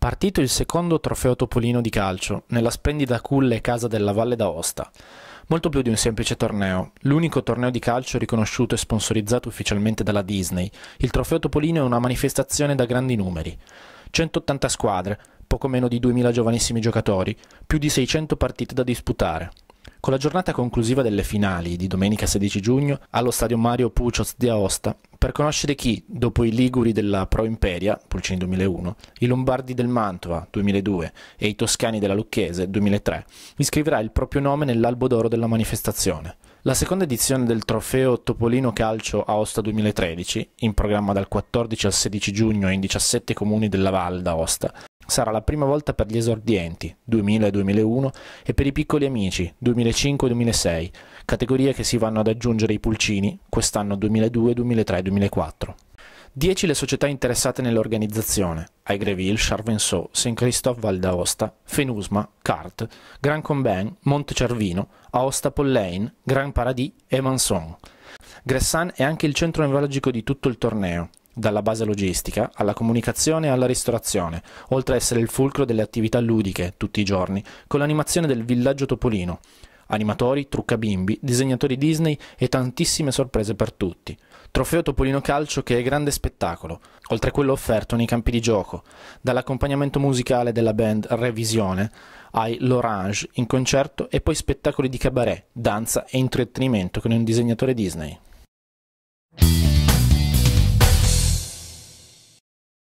Partito il secondo trofeo Topolino di calcio, nella splendida culle casa della Valle d'Aosta. Molto più di un semplice torneo, l'unico torneo di calcio riconosciuto e sponsorizzato ufficialmente dalla Disney, il trofeo Topolino è una manifestazione da grandi numeri. 180 squadre, poco meno di 2000 giovanissimi giocatori, più di 600 partite da disputare. Con la giornata conclusiva delle finali di domenica 16 giugno allo stadio Mario Pucios di Aosta per conoscere chi, dopo i Liguri della Pro Imperia, Pulcini 2001, i Lombardi del Mantova, 2002, e i Toscani della Lucchese, 2003, iscriverà il proprio nome nell'albo d'oro della manifestazione. La seconda edizione del trofeo Topolino Calcio Aosta 2013, in programma dal 14 al 16 giugno in 17 comuni della Val d'Aosta, sarà la prima volta per gli esordienti 2000-2001 e per i piccoli amici 2005-2006, categorie che si vanno ad aggiungere ai pulcini quest'anno 2002-2003-2004. 10 le società interessate nell'organizzazione, Aigreville, Charvenceau, Saint-Christophe Val d'Aosta, Fenusma, Cart, Grand Combain, Monte Cervino, Aosta Pollain, Grand Paradis e Manson. Gressan è anche il centro nevralgico di tutto il torneo, dalla base logistica alla comunicazione e alla ristorazione, oltre a essere il fulcro delle attività ludiche tutti i giorni, con l'animazione del villaggio Topolino, animatori, truccabimbi, disegnatori Disney e tantissime sorprese per tutti. Trofeo Topolino Calcio che è grande spettacolo, oltre a quello offerto nei campi di gioco, dall'accompagnamento musicale della band Revisione ai L'Orange in concerto e poi spettacoli di cabaret, danza e intrattenimento con un disegnatore Disney.